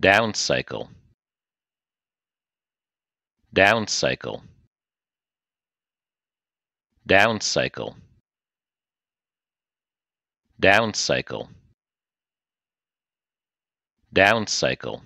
down cycle down cycle down cycle down cycle down cycle,